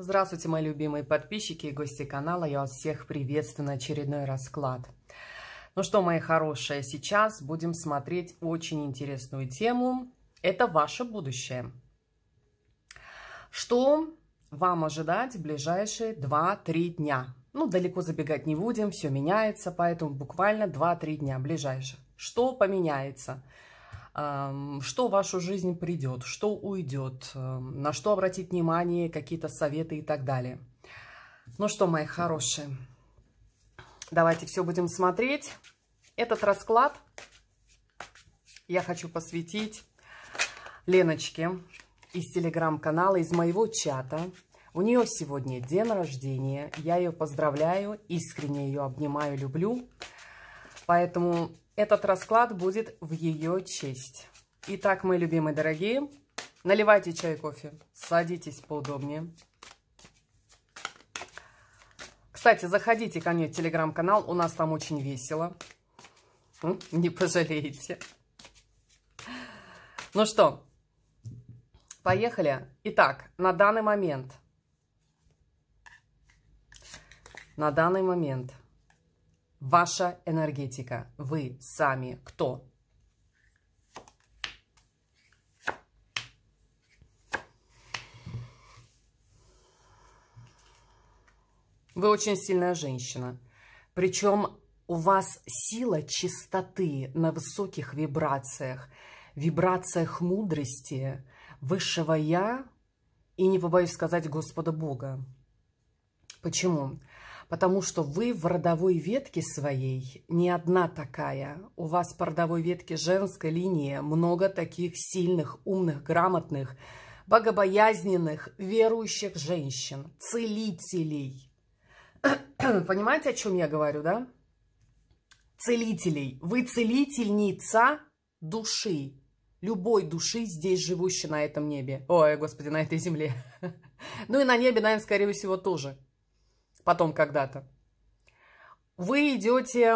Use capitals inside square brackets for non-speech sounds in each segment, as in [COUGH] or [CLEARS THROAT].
Здравствуйте, мои любимые подписчики и гости канала. Я вас всех приветствую на очередной расклад. Ну что, мои хорошие, сейчас будем смотреть очень интересную тему. Это ваше будущее. Что вам ожидать в ближайшие 2-3 дня? Ну, далеко забегать не будем, все меняется, поэтому буквально 2-3 дня ближайших. Что поменяется? Что поменяется? что в вашу жизнь придет, что уйдет, на что обратить внимание, какие-то советы и так далее. Ну что, мои хорошие, давайте все будем смотреть. Этот расклад я хочу посвятить Леночке из телеграм-канала, из моего чата. У нее сегодня день рождения. Я ее поздравляю, искренне ее обнимаю, люблю. Поэтому этот расклад будет в ее честь. Итак, мои любимые дорогие, наливайте чай, кофе, садитесь поудобнее. Кстати, заходите ко мне в телеграм-канал, у нас там очень весело. Не пожалеете. Ну что, поехали. Итак, на данный момент. На данный момент ваша энергетика. Вы сами кто? Вы очень сильная женщина. Причем у вас сила чистоты на высоких вибрациях, вибрациях мудрости, высшего «я» и, не побоюсь сказать, Господа Бога. Почему? потому что вы в родовой ветке своей не одна такая. У вас по родовой ветке женская линия много таких сильных, умных, грамотных, богобоязненных, верующих женщин, целителей. [CLEARS THROAT] Понимаете, о чем я говорю, да? Целителей. Вы целительница души, любой души, здесь живущей на этом небе. Ой, господи, на этой земле. [LAUGHS] Ну и на небе, наверное, скорее всего, тоже потом когда-то. Вы идете,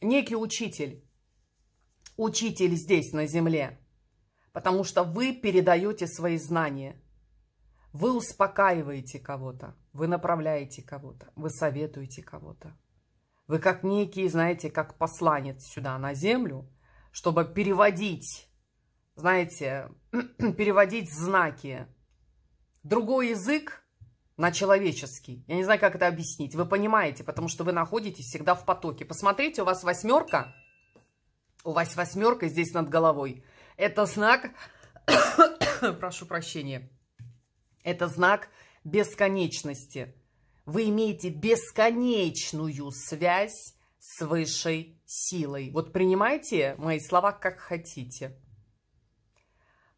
некий учитель, учитель здесь, на земле, потому что вы передаете свои знания, вы успокаиваете кого-то, вы направляете кого-то, вы советуете кого-то. Вы как некий, знаете, как посланец сюда, на землю, чтобы переводить, знаете, [CLEARS THROAT] переводить знаки. Другой язык на человеческий. Я не знаю, как это объяснить. Вы понимаете, потому что вы находитесь всегда в потоке. Посмотрите, у вас восьмерка. У вас восьмерка здесь над головой. Это знак... [COUGHS] Прошу прощения. Это знак бесконечности. Вы имеете бесконечную связь с высшей силой. Вот принимайте мои слова как хотите.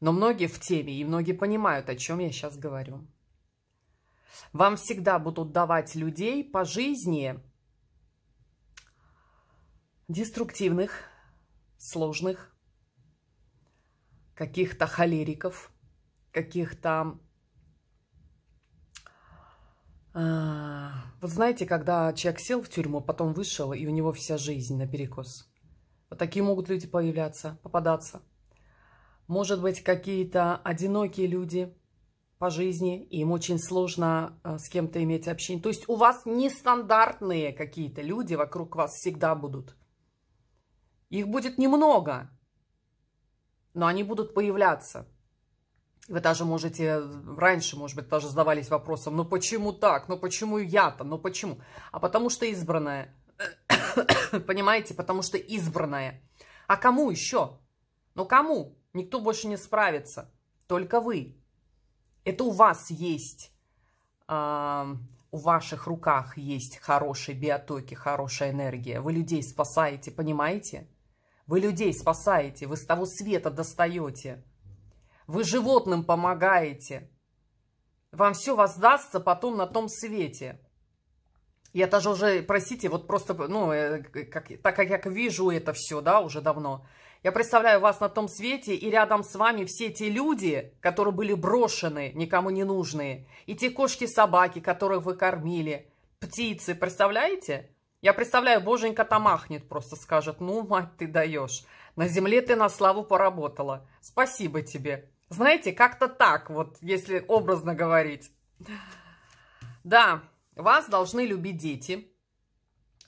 Но многие в теме, и многие понимают, о чем я сейчас говорю. Вам всегда будут давать людей по жизни деструктивных, сложных, каких-то холериков, каких-то... А, вот знаете, когда человек сел в тюрьму, потом вышел, и у него вся жизнь наперекос. Вот такие могут люди появляться, попадаться. Может быть, какие-то одинокие люди – по жизни, им очень сложно э, с кем-то иметь общение. То есть у вас нестандартные какие-то люди вокруг вас всегда будут. Их будет немного, но они будут появляться. Вы даже можете, раньше, может быть, даже задавались вопросом, ну почему так, ну почему я-то, ну почему? А потому что избранная, [COUGHS] понимаете, потому что избранная. А кому еще? Ну кому? Никто больше не справится, только вы. Это у вас есть, э, у ваших руках есть хорошие биотоки, хорошая энергия. Вы людей спасаете, понимаете? Вы людей спасаете, вы с того света достаете. Вы животным помогаете. Вам все воздастся потом на том свете. Я даже уже, простите, вот просто, ну, э, как, так как я вижу это все, да, уже давно. Я представляю вас на том свете, и рядом с вами все те люди, которые были брошены, никому не нужные, и те кошки-собаки, которых вы кормили, птицы, представляете? Я представляю, боженька там ахнет, просто скажет, ну, мать ты даешь, на земле ты на славу поработала, спасибо тебе. Знаете, как-то так, вот, если образно говорить. Да, вас должны любить дети,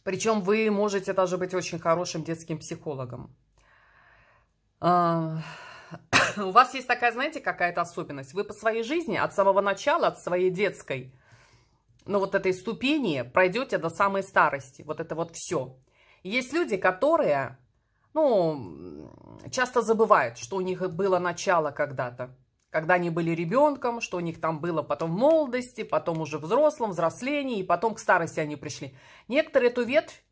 причем вы можете даже быть очень хорошим детским психологом. [COUGHS] у вас есть такая, знаете, какая-то особенность. Вы по своей жизни от самого начала, от своей детской, ну вот этой ступени пройдете до самой старости. Вот это вот все. Есть люди, которые, ну, часто забывают, что у них было начало когда-то. Когда они были ребенком, что у них там было потом в молодости, потом уже взрослом, взрослении, и потом к старости они пришли. Некоторые эту ветвь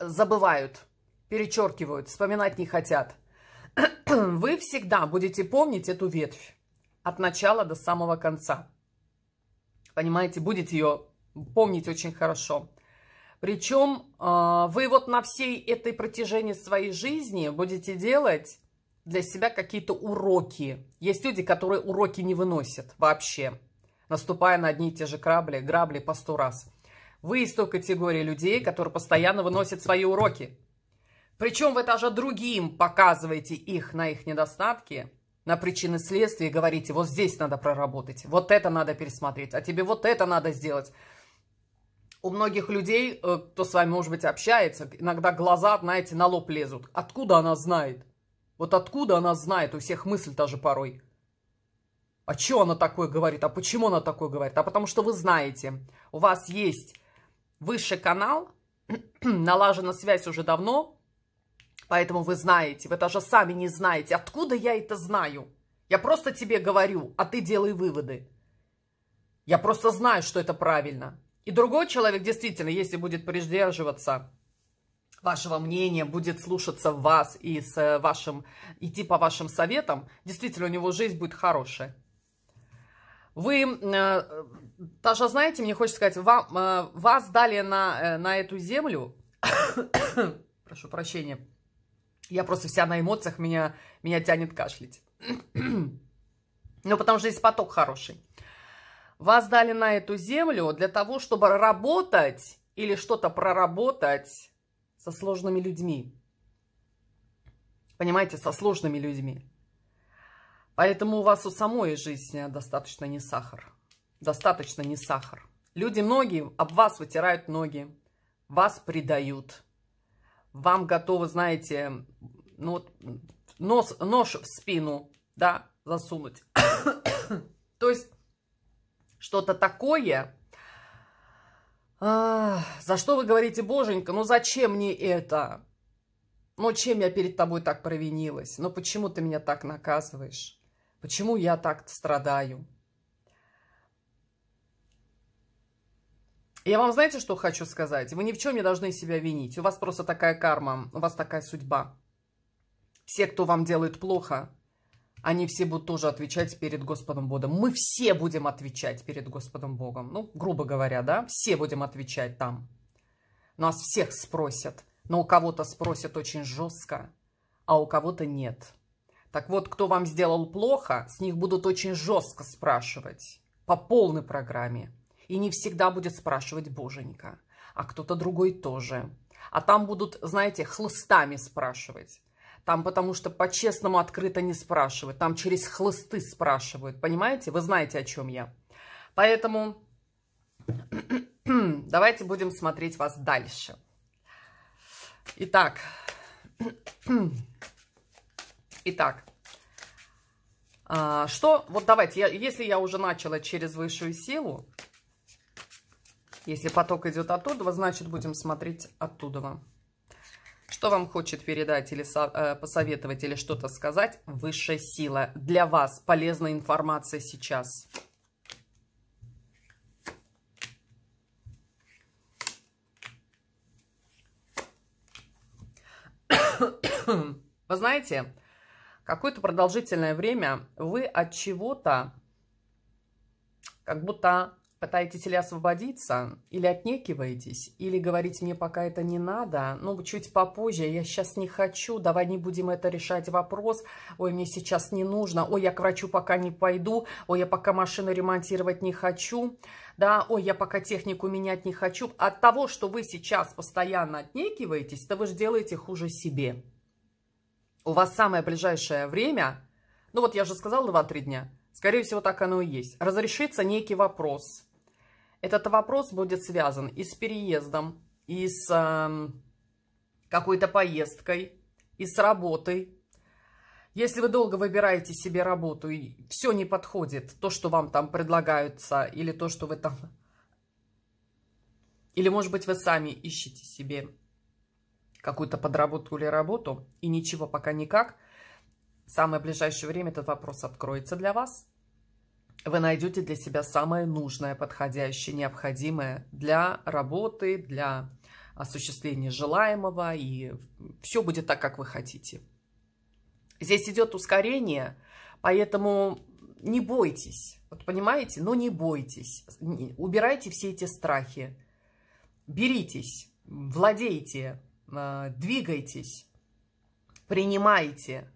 забывают, перечеркивают, вспоминать не хотят. [CLEARS THROAT] вы всегда будете помнить эту ветвь от начала до самого конца. Понимаете, будете ее помнить очень хорошо. Причем а, вы вот на всей этой протяжении своей жизни будете делать для себя какие-то уроки. Есть люди, которые уроки не выносят вообще, наступая на одни и те же грабли, грабли по сто раз. Вы из той категории людей, которые постоянно выносят свои уроки. Причем вы даже другим показываете их на их недостатки, на причины следствия и говорите, вот здесь надо проработать, вот это надо пересмотреть, а тебе вот это надо сделать. У многих людей, э, кто с вами, может быть, общается, иногда глаза, знаете, на лоб лезут. Откуда она знает? Вот откуда она знает? У всех мысль даже порой. А что она такое говорит? А почему она такое говорит? А потому что вы знаете, у вас есть высший канал, [CLEARS THROAT] налажена связь уже давно, Поэтому вы знаете, вы даже сами не знаете, откуда я это знаю. Я просто тебе говорю, а ты делай выводы. Я просто знаю, что это правильно. И другой человек действительно, если будет придерживаться вашего мнения, будет слушаться вас и с э, вашим, идти по вашим советам, действительно у него жизнь будет хорошая. Вы э, даже знаете, мне хочется сказать, вам, э, вас дали на, на эту землю, [COUGHS] прошу прощения, я просто вся на эмоциях, меня, меня тянет кашлять. [CLEARS THROAT] Ну, потому что здесь поток хороший. Вас дали на эту землю для того, чтобы работать или что-то проработать со сложными людьми. Понимаете, со сложными людьми. Поэтому у вас у самой жизни достаточно не сахар. Достаточно не сахар. Люди многие об вас вытирают ноги, вас предают – вам готовы, знаете, ну, вот, нос, нож в спину, да, засунуть. [COUGHS] То есть что-то такое, за что вы говорите, боженька, ну зачем мне это? Ну чем я перед тобой так провинилась? Ну почему ты меня так наказываешь? Почему я так страдаю? Я вам знаете, что хочу сказать? Вы ни в чем не должны себя винить. У вас просто такая карма, у вас такая судьба. Все, кто вам делает плохо, они все будут тоже отвечать перед Господом Богом. Мы все будем отвечать перед Господом Богом. Ну, грубо говоря, да, все будем отвечать там. Нас всех спросят, но у кого-то спросят очень жестко, а у кого-то нет. Так вот, кто вам сделал плохо, с них будут очень жестко спрашивать по полной программе. И не всегда будет спрашивать боженька. А кто-то другой тоже. А там будут, знаете, хлыстами спрашивать. Там потому что по-честному открыто не спрашивают. Там через хлысты спрашивают. Понимаете? Вы знаете, о чем я. Поэтому [CLEARS THROAT] давайте будем смотреть вас дальше. Итак. [CLEARS THROAT] Итак. А, что, вот давайте, я, если я уже начала через высшую силу, если поток идет оттуда, значит будем смотреть оттуда. вам. Что вам хочет передать или э, посоветовать, или что-то сказать, высшая сила. Для вас полезная информация сейчас. Вы знаете, какое-то продолжительное время вы от чего-то как будто Пытаетесь ли освободиться, или отнекиваетесь, или говорите мне, пока это не надо, ну, чуть попозже, я сейчас не хочу, давай не будем это решать вопрос, ой, мне сейчас не нужно, ой, я к врачу пока не пойду, ой, я пока машину ремонтировать не хочу, да, ой, я пока технику менять не хочу. От того, что вы сейчас постоянно отнекиваетесь, то вы же делаете хуже себе. У вас самое ближайшее время, ну, вот я же сказала 2-3 дня, Скорее всего, так оно и есть. Разрешится некий вопрос – этот вопрос будет связан и с переездом, и с э, какой-то поездкой, и с работой. Если вы долго выбираете себе работу и все не подходит, то, что вам там предлагаются, или то, что вы там... Или, может быть, вы сами ищете себе какую-то подработку или работу, и ничего пока никак, в самое ближайшее время этот вопрос откроется для вас – вы найдете для себя самое нужное, подходящее, необходимое для работы, для осуществления желаемого, и все будет так, как вы хотите. Здесь идет ускорение, поэтому не бойтесь, вот понимаете, но ну, не бойтесь, убирайте все эти страхи, беритесь, владейте, э, двигайтесь, принимайте –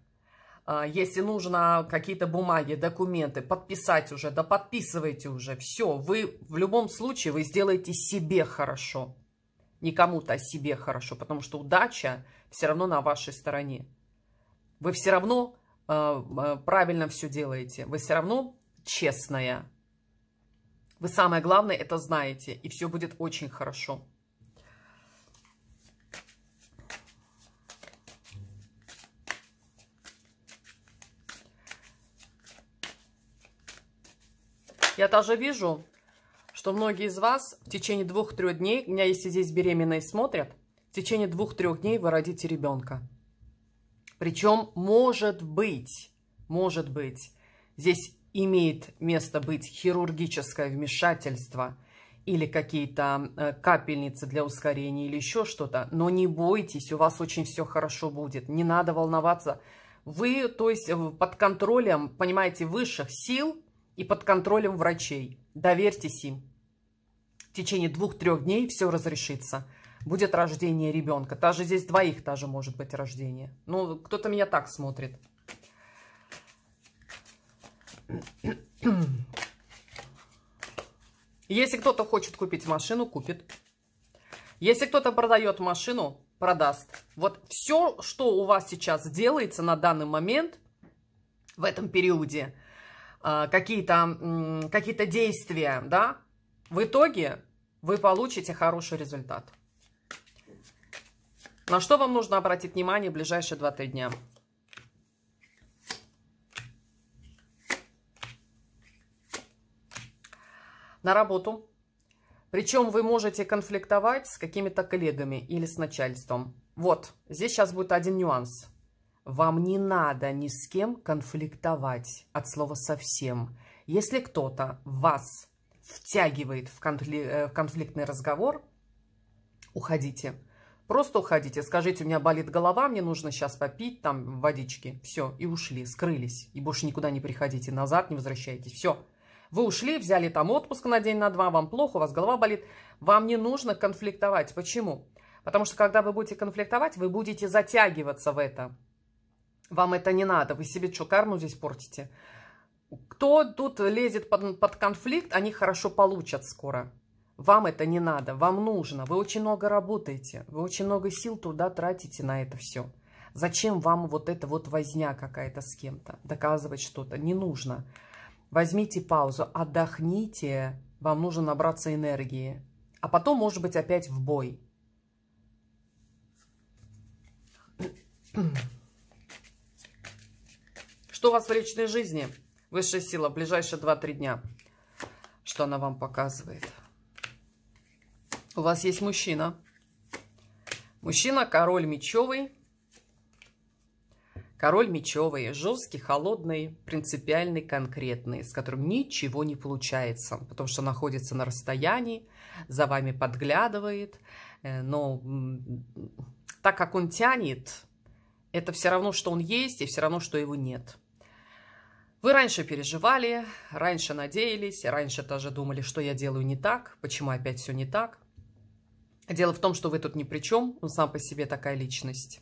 а, если нужно какие-то бумаги, документы, подписать уже, да подписывайте уже. Все, вы в любом случае, вы сделаете себе хорошо. Не кому-то, а себе хорошо, потому что удача все равно на вашей стороне. Вы все равно э, правильно все делаете, вы все равно честная. Вы самое главное это знаете, и все будет очень хорошо. Я даже вижу, что многие из вас в течение двух-трех дней, у меня если здесь беременные смотрят, в течение двух-трех дней вы родите ребенка. Причем, может быть, может быть, здесь имеет место быть хирургическое вмешательство или какие-то э, капельницы для ускорения или еще что-то. Но не бойтесь, у вас очень все хорошо будет, не надо волноваться. Вы, то есть, под контролем, понимаете, высших сил – и под контролем врачей. Доверьтесь им. В течение двух-трех дней все разрешится. Будет рождение ребенка. Даже здесь двоих тоже может быть рождение. Ну, кто-то меня так смотрит. Если кто-то хочет купить машину, купит. Если кто-то продает машину, продаст. Вот все, что у вас сейчас делается на данный момент в этом периоде, Э, какие-то какие действия, да, в итоге вы получите хороший результат. На что вам нужно обратить внимание в ближайшие 2-3 дня? На работу. Причем вы можете конфликтовать с какими-то коллегами или с начальством. Вот, здесь сейчас будет один нюанс. Вам не надо ни с кем конфликтовать от слова совсем. Если кто-то вас втягивает в, конфли э, в конфликтный разговор, уходите. Просто уходите, скажите, у меня болит голова, мне нужно сейчас попить там водички. Все, и ушли, скрылись. И больше никуда не приходите назад, не возвращайтесь. Все. Вы ушли, взяли там отпуск на день, на два, вам плохо, у вас голова болит. Вам не нужно конфликтовать. Почему? Потому что когда вы будете конфликтовать, вы будете затягиваться в это. Вам это не надо, вы себе что, карму здесь портите? Кто тут лезет под, под конфликт, они хорошо получат скоро. Вам это не надо, вам нужно. Вы очень много работаете, вы очень много сил туда тратите на это все. Зачем вам вот эта вот возня какая-то с кем-то, доказывать что-то? Не нужно. Возьмите паузу, отдохните, вам нужно набраться энергии. А потом, может быть, опять в бой. Что у вас в личной жизни? Высшая сила в ближайшие 2-3 дня. Что она вам показывает? У вас есть мужчина. Мужчина король мечевый. Король мечевый, жесткий, холодный, принципиальный, конкретный, с которым ничего не получается, потому что находится на расстоянии, за вами подглядывает, э, но так как он тянет, это все равно, что он есть, и все равно, что его нет – вы раньше переживали, раньше надеялись, раньше тоже думали, что я делаю не так, почему опять все не так. Дело в том, что вы тут ни при чем, он сам по себе такая личность.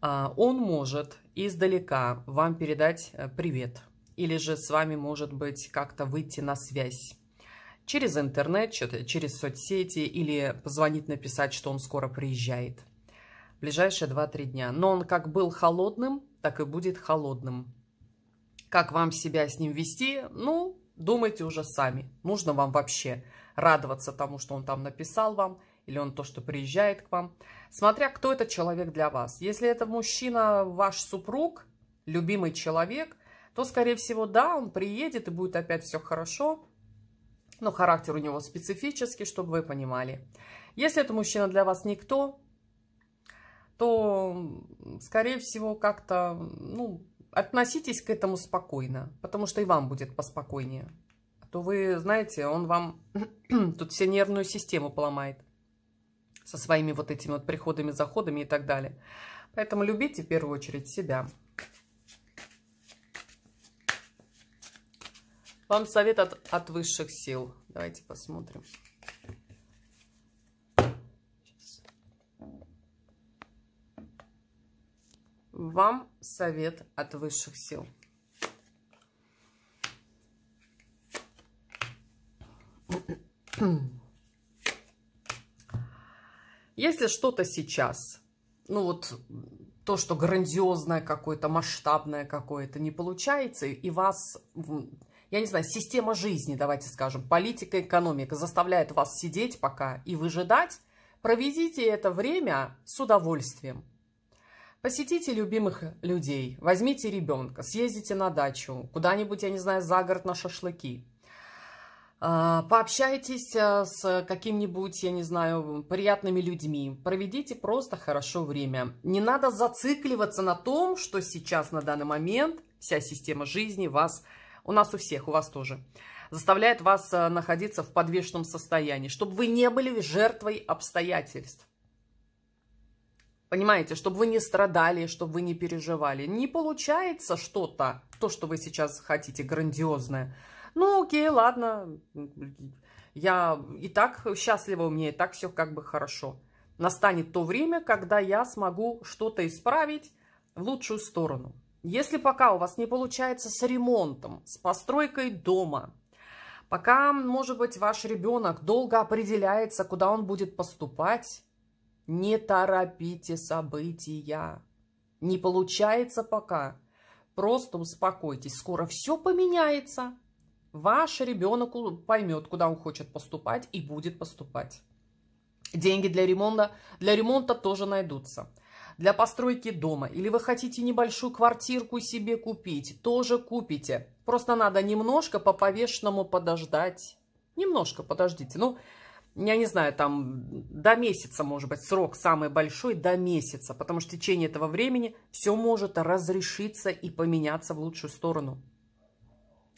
А, он может издалека вам передать э, привет, или же с вами может быть как-то выйти на связь через интернет, через соцсети, или позвонить, написать, что он скоро приезжает. ближайшие 2-3 дня. Но он как был холодным, так и будет холодным. Как вам себя с ним вести? Ну, думайте уже сами. Нужно вам вообще радоваться тому, что он там написал вам, или он то, что приезжает к вам. Смотря, кто этот человек для вас. Если это мужчина, ваш супруг, любимый человек, то, скорее всего, да, он приедет и будет опять все хорошо. Но характер у него специфический, чтобы вы понимали. Если это мужчина для вас никто, то, скорее всего, как-то, ну, относитесь к этому спокойно, потому что и вам будет поспокойнее. А то вы, знаете, он вам [CLEARS THROAT] тут все нервную систему поломает со своими вот этими вот приходами, заходами и так далее. Поэтому любите в первую очередь себя. Вам совет от, от высших сил. Давайте посмотрим. Вам совет от высших сил. Если что-то сейчас, ну вот то, что грандиозное какое-то, масштабное какое-то не получается, и вас, я не знаю, система жизни, давайте скажем, политика, экономика заставляет вас сидеть пока и выжидать, проведите это время с удовольствием. Посетите любимых людей, возьмите ребенка, съездите на дачу, куда-нибудь, я не знаю, за город на шашлыки. А, пообщайтесь э, с каким-нибудь, я не знаю, приятными людьми. Проведите просто хорошо время. Не надо зацикливаться на том, что сейчас на данный момент вся система жизни вас, у нас у всех, у вас тоже, заставляет вас э, находиться в подвешенном состоянии, чтобы вы не были жертвой обстоятельств. Понимаете, чтобы вы не страдали, чтобы вы не переживали. Не получается что-то, то, что вы сейчас хотите, грандиозное. Ну, окей, ладно, я и так счастлива, у меня и так все как бы хорошо. Настанет то время, когда я смогу что-то исправить в лучшую сторону. Если пока у вас не получается с ремонтом, с постройкой дома, пока, может быть, ваш ребенок долго определяется, куда он будет поступать, не торопите события. Не получается пока. Просто успокойтесь, скоро все поменяется. Ваш ребенок поймет, куда он хочет поступать и будет поступать. Деньги для ремонта, для ремонта тоже найдутся. Для постройки дома или вы хотите небольшую квартирку себе купить, тоже купите. Просто надо немножко по повешенному подождать. Немножко подождите. Ну, я не знаю, там до месяца, может быть, срок самый большой до месяца, потому что в течение этого времени все может разрешиться и поменяться в лучшую сторону.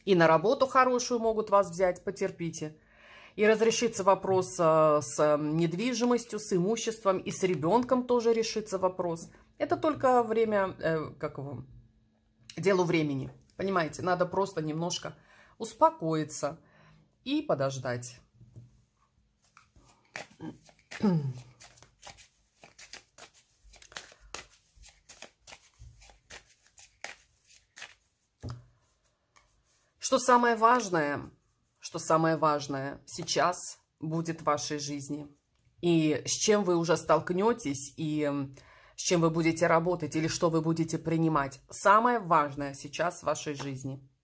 И на работу хорошую могут вас взять, потерпите. И разрешится вопрос э, с э, недвижимостью, с имуществом, и с ребенком тоже решится вопрос. Это только время, э, как его, делу времени. Понимаете, надо просто немножко успокоиться и подождать. Что самое важное, что самое важное сейчас будет в вашей жизни? И с чем вы уже столкнетесь, и с чем вы будете работать, или что вы будете принимать? Самое важное сейчас в вашей жизни –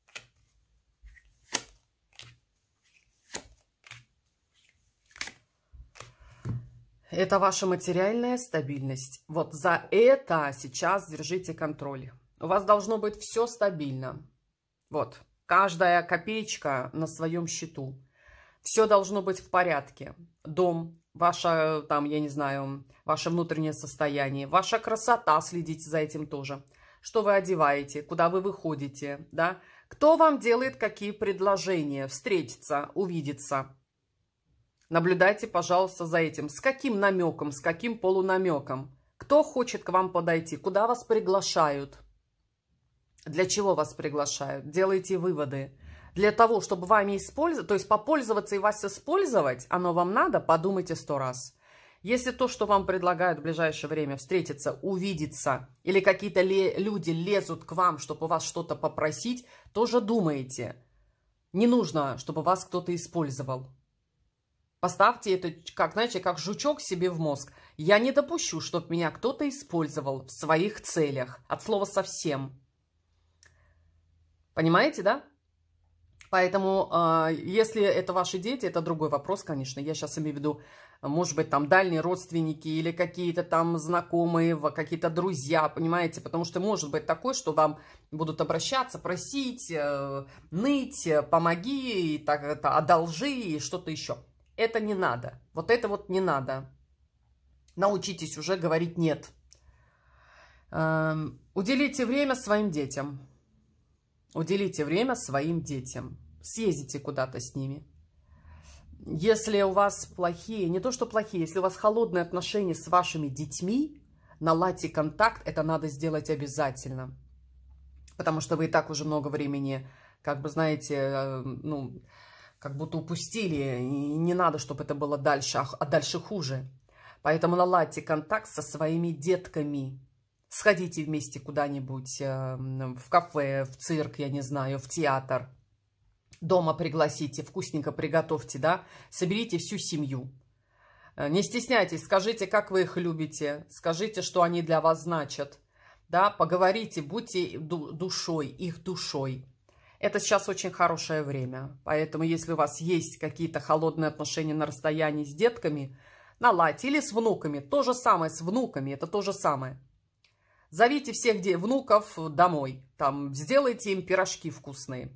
Это ваша материальная стабильность. Вот за это сейчас держите контроль. У вас должно быть все стабильно. Вот. Каждая копеечка на своем счету. Все должно быть в порядке. Дом, ваше, там, я не знаю, ваше внутреннее состояние, ваша красота, следите за этим тоже. Что вы одеваете, куда вы выходите, да? Кто вам делает какие предложения, встретиться, увидеться. Наблюдайте, пожалуйста, за этим. С каким намеком, с каким полунамеком? Кто хочет к вам подойти? Куда вас приглашают? Для чего вас приглашают? Делайте выводы. Для того, чтобы вами использовать, то есть попользоваться и вас использовать, оно вам надо, подумайте сто раз. Если то, что вам предлагают в ближайшее время встретиться, увидеться, или какие-то ле люди лезут к вам, чтобы у вас что-то попросить, тоже думайте. Не нужно, чтобы вас кто-то использовал. Поставьте это, как, знаете, как жучок себе в мозг. Я не допущу, чтобы меня кто-то использовал в своих целях. От слова совсем. Понимаете, да? Поэтому, а, если это ваши дети, это другой вопрос, конечно. Я сейчас имею в виду, может быть, там дальние родственники или какие-то там знакомые, какие-то друзья, понимаете? Потому что может быть такое, что вам будут обращаться, просить, э, ныть, помоги, и так, это, одолжи и что-то еще это не надо. Вот это вот не надо. Научитесь уже говорить «нет». Эм, уделите время своим детям. Уделите время своим детям. Съездите куда-то с ними. Если у вас плохие, не то что плохие, если у вас холодные отношения с вашими детьми, наладьте контакт, это надо сделать обязательно. Потому что вы и так уже много времени, как бы знаете, э, ну, как будто упустили, и не надо, чтобы это было дальше, а дальше хуже. Поэтому наладьте контакт со своими детками. Сходите вместе куда-нибудь, э, в кафе, в цирк, я не знаю, в театр. Дома пригласите, вкусненько приготовьте, да? Соберите всю семью. Э, не стесняйтесь, скажите, как вы их любите, скажите, что они для вас значат. Да, поговорите, будьте душой, их душой. Это сейчас очень хорошее время. Поэтому, если у вас есть какие-то холодные отношения на расстоянии с детками, наладьте. Или с внуками. То же самое с внуками. Это то же самое. Зовите всех внуков домой. Там сделайте им пирожки вкусные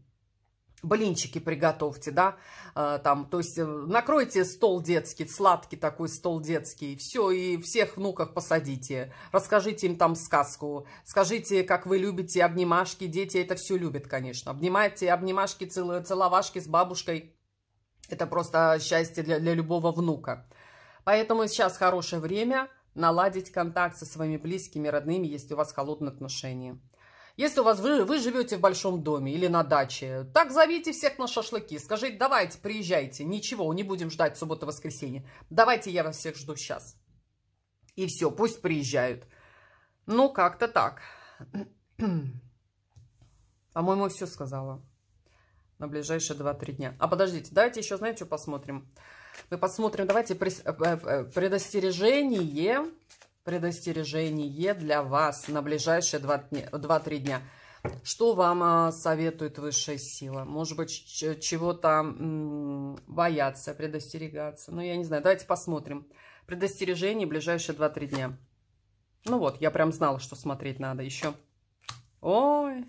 блинчики приготовьте, да, э, там, то есть э, накройте стол детский, сладкий такой стол детский, все, и всех внуков посадите, расскажите им там сказку, скажите, как вы любите обнимашки, дети это все любят, конечно, обнимайте обнимашки, целые целовашки с бабушкой, это просто счастье для, для любого внука. Поэтому сейчас хорошее время наладить контакт со своими близкими, родными, если у вас холодные отношения. Если у вас вы, вы живете в большом доме или на даче, так зовите всех на шашлыки. Скажите, давайте, приезжайте. Ничего, не будем ждать суббота-воскресенье. Давайте я вас всех жду сейчас. И все, пусть приезжают. Ну, как-то так. По-моему, [CLEARS THROAT] а все сказала на ближайшие 2-3 дня. А подождите, давайте еще, знаете, что посмотрим? Мы посмотрим, давайте э, э, предостережение предостережение для вас на ближайшие 2-3 дня. Что вам а, советует высшая сила? Может быть, чего-то бояться, предостерегаться? Ну, я не знаю. Давайте посмотрим. Предостережение ближайшие 2-3 дня. Ну вот, я прям знала, что смотреть надо. Еще. Ой.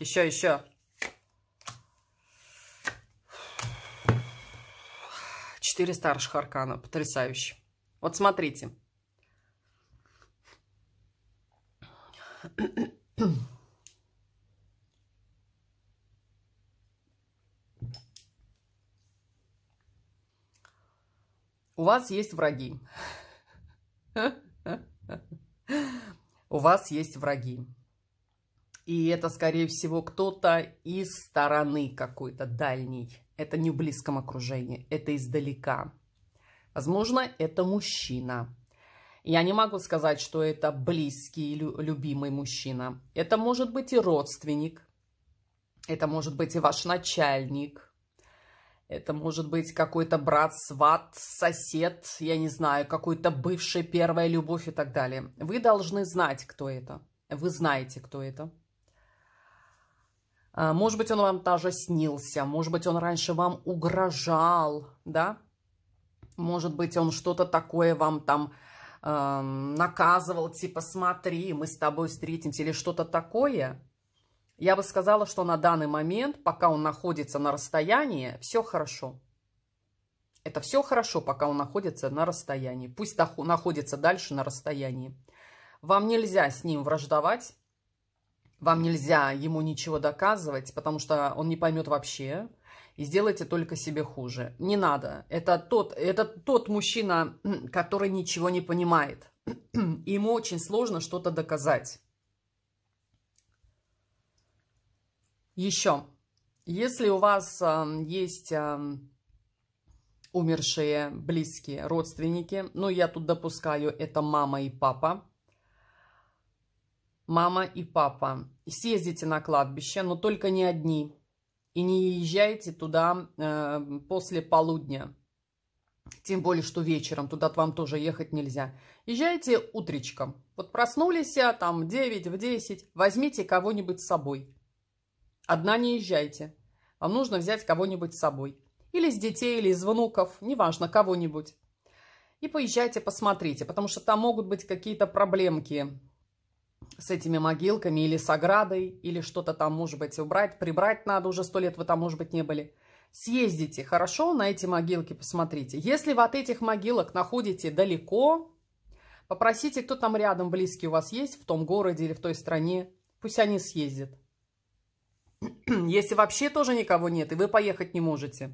Еще, еще. Четыре старших аркана. Потрясающе. Вот смотрите. Смотрите. У вас есть враги. У вас есть враги. И это, скорее всего, кто-то из стороны какой-то дальней. Это не в близком окружении, это издалека. Возможно, это мужчина. Я не могу сказать, что это близкий, любимый мужчина. Это может быть и родственник, это может быть и ваш начальник, это может быть какой-то брат, сват, сосед, я не знаю, какой-то бывший, первая любовь и так далее. Вы должны знать, кто это. Вы знаете, кто это. А, может быть, он вам даже снился, может быть, он раньше вам угрожал, да? Может быть, он что-то такое вам там эм, наказывал, типа, смотри, мы с тобой встретимся или что-то такое, я бы сказала, что на данный момент, пока он находится на расстоянии, все хорошо. Это все хорошо, пока он находится на расстоянии. Пусть находится дальше на расстоянии. Вам нельзя с ним враждовать, вам нельзя ему ничего доказывать, потому что он не поймет вообще, и сделайте только себе хуже. Не надо. Это тот, это тот мужчина, [CLEARS THROAT] который ничего не понимает. [CLEARS THROAT] ему очень сложно что-то доказать. Еще. Если у вас а, есть а, умершие близкие родственники, ну я тут допускаю, это мама и папа, мама и папа. Съездите на кладбище, но только не одни и не езжайте туда э, после полудня. Тем более, что вечером туда вам тоже ехать нельзя. Езжайте утречком. Вот проснулись, а там, 9, в 10, возьмите кого-нибудь с собой. Одна не езжайте. Вам нужно взять кого-нибудь с собой. Или с детей, или из внуков, неважно, кого-нибудь. И поезжайте, посмотрите, потому что там могут быть какие-то проблемки с этими могилками или с оградой, или что-то там, может быть, убрать, прибрать надо, уже сто лет вы там, может быть, не были. Съездите, хорошо, на эти могилки посмотрите. Если вы от этих могилок находите далеко, попросите, кто там рядом близкий у вас есть, в том городе или в той стране, пусть они съездят. [CLEARS THROAT] Если вообще тоже никого нет, и вы поехать не можете,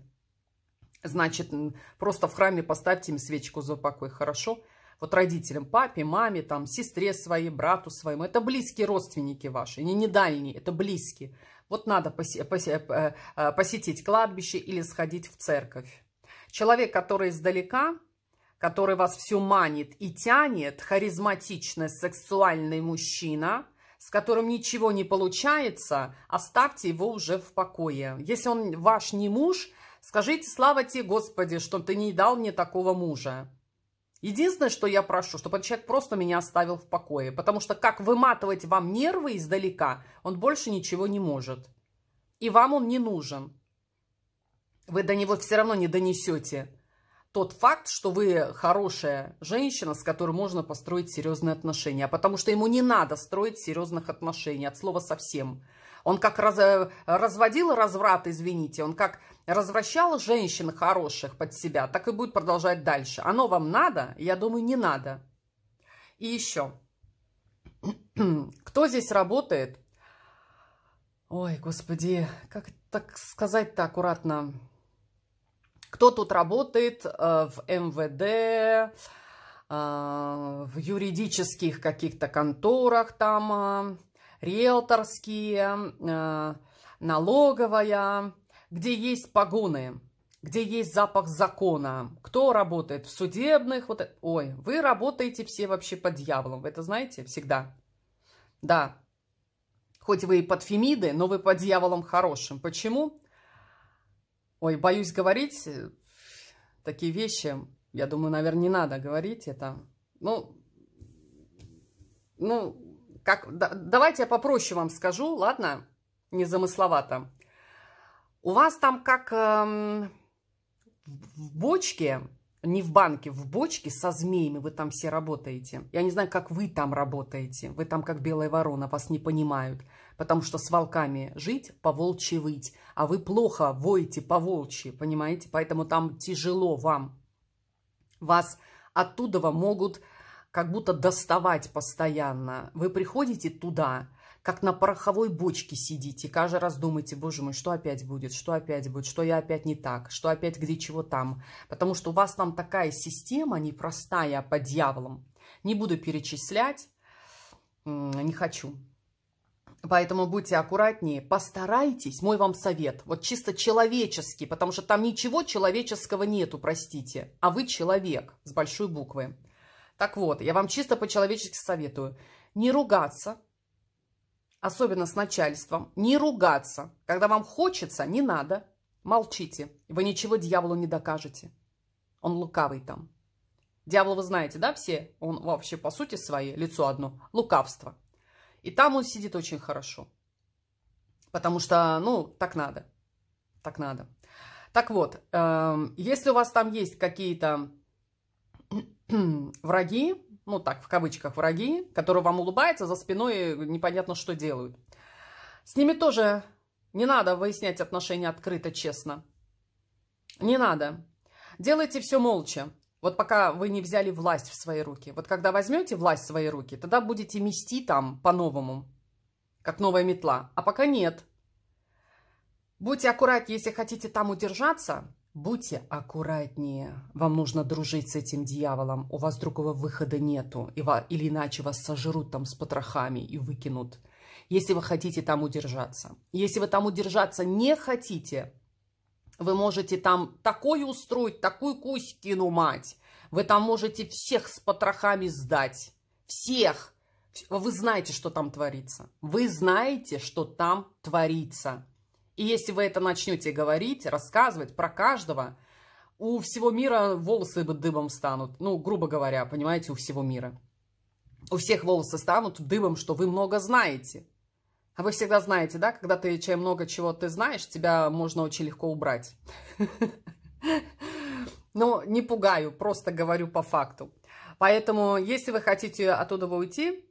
значит, просто в храме поставьте им свечку за покой, хорошо? Хорошо вот родителям, папе, маме, там, сестре своей, брату своему. Это близкие родственники ваши, они не дальние, это близкие. Вот надо поси, поси, э, э, посетить кладбище или сходить в церковь. Человек, который издалека, который вас все манит и тянет, харизматичный, сексуальный мужчина – с которым ничего не получается, оставьте его уже в покое. Если он ваш не муж, скажите «Слава тебе, Господи, что ты не дал мне такого мужа». Единственное, что я прошу, чтобы человек просто меня оставил в покое, потому что как выматывать вам нервы издалека, он больше ничего не может. И вам он не нужен. Вы до него все равно не донесете тот факт, что вы хорошая женщина, с которой можно построить серьезные отношения, а потому что ему не надо строить серьезных отношений, от слова совсем. Он как раз, э, разводил разврат, извините, он как развращало женщин хороших под себя, так и будет продолжать дальше. Оно вам надо? Я думаю, не надо. И еще. Кто здесь работает? Ой, господи, как так сказать-то аккуратно? Кто тут работает э, в МВД, э, в юридических каких-то конторах там, э, риэлторские, налоговая, где есть погоны, где есть запах закона, кто работает в судебных, вот, э, ой, вы работаете все вообще под дьяволом, вы это знаете всегда. Да, хоть вы и под фемиды, но вы под дьяволом хорошим. Почему? Ой, боюсь говорить э, такие вещи, я думаю, наверное, не надо говорить это. Ну, ну, как, да, давайте я попроще вам скажу, ладно? Незамысловато. У вас там как эм, в бочке, не в банке, в бочке со змеями вы там все работаете. Я не знаю, как вы там работаете. Вы там как белая ворона, вас не понимают. Потому что с волками жить, по-волчьи выть. А вы плохо воете по-волчьи, понимаете? Поэтому там тяжело вам. Вас оттуда могут как будто доставать постоянно. Вы приходите туда, как на пороховой бочке сидите, каждый раз думаете, боже мой, что опять будет, что опять будет, что я опять не так, что опять где чего там. Потому что у вас там такая система непростая по дьяволам. Не буду перечислять, не хочу. Поэтому будьте аккуратнее, постарайтесь, мой вам совет, вот чисто человеческий, потому что там ничего человеческого нету, простите, а вы человек с большой буквы. Так вот, я вам чисто по-человечески советую не ругаться, особенно с начальством, не ругаться. Когда вам хочется, не надо. Молчите, вы ничего дьяволу не докажете. Он лукавый там. Дьявол вы знаете, да, все? Он вообще по сути свое лицо одно, лукавство. И там он сидит очень хорошо. Потому что, ну, так надо. Так надо. Так вот, э, если у вас там есть какие-то [CLEARS THROAT] враги, ну так, в кавычках, враги, которые вам улыбаются за спиной и непонятно, что делают. С ними тоже не надо выяснять отношения открыто, честно. Не надо. Делайте все молча. Вот пока вы не взяли власть в свои руки. Вот когда возьмете власть в свои руки, тогда будете мести там по-новому, как новая метла. А пока нет. Будьте аккуратнее, если хотите там удержаться, Будьте аккуратнее. Вам нужно дружить с этим дьяволом. У вас другого выхода нету. Или иначе вас сожрут там с потрохами и выкинут. Если вы хотите там удержаться. Если вы там удержаться не хотите, вы можете там такое устроить, такую кузькину мать. Вы там можете всех с потрохами сдать. Всех. Вы знаете, что там творится. Вы знаете, что там творится. И если вы это начнете говорить, рассказывать про каждого, у всего мира волосы бы дыбом станут. Ну, грубо говоря, понимаете, у всего мира. У всех волосы станут дыбом, что вы много знаете. А вы всегда знаете, да, когда ты чем много чего ты знаешь, тебя можно очень легко убрать. [LAUGHS] Но ну, не пугаю, просто говорю по факту. Поэтому, если вы хотите оттуда уйти,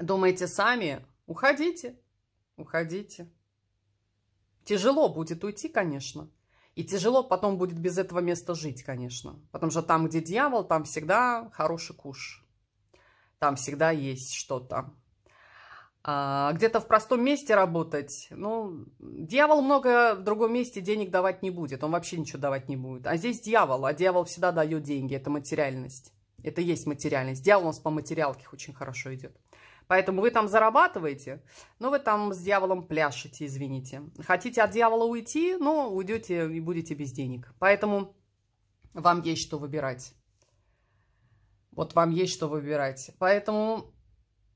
думайте сами, уходите, уходите. Тяжело будет уйти, конечно. И тяжело потом будет без этого места жить, конечно. Потому что там, где дьявол, там всегда хороший куш. Там всегда есть что-то. А где-то в простом месте работать, ну, дьявол много в другом месте денег давать не будет. Он вообще ничего давать не будет. А здесь дьявол, а дьявол всегда дает деньги. Это материальность. Это есть материальность. Дьявол у нас по материалке очень хорошо идет. Поэтому вы там зарабатываете, но вы там с дьяволом пляшете, извините. Хотите от дьявола уйти, но уйдете и будете без денег. Поэтому вам есть что выбирать. Вот вам есть что выбирать. Поэтому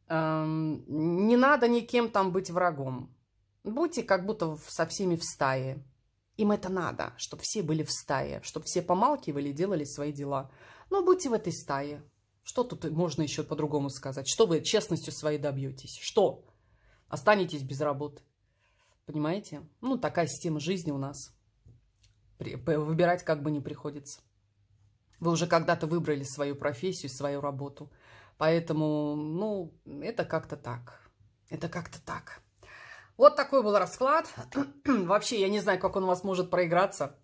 эм, не надо никем там быть врагом. Будьте как будто со всеми в стае. Им это надо, чтобы все были в стае, чтобы все помалкивали, делали свои дела. Но будьте в этой стае. Что тут можно еще по-другому сказать? Что вы честностью своей добьетесь? Что? Останетесь без работы. Понимаете? Ну, такая система жизни у нас. Выбирать как бы не приходится. Вы уже когда-то выбрали свою профессию, свою работу. Поэтому, ну, это как-то так. Это как-то так. Вот такой был расклад. [CLEARS THROAT] Вообще, я не знаю, как он у вас может проиграться.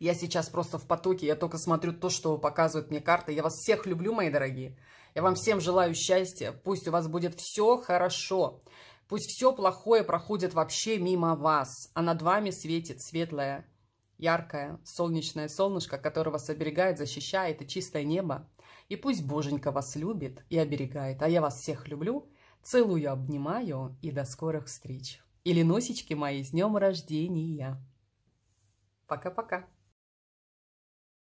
Я сейчас просто в потоке, я только смотрю то, что показывают мне карты. Я вас всех люблю, мои дорогие. Я вам всем желаю счастья. Пусть у вас будет все хорошо. Пусть все плохое проходит вообще мимо вас, а над вами светит светлое, яркое, солнечное солнышко, которое вас оберегает, защищает, и чистое небо. И пусть Боженька вас любит и оберегает. А я вас всех люблю, целую, обнимаю и до скорых встреч. Или носички мои, с днем рождения! Пока-пока!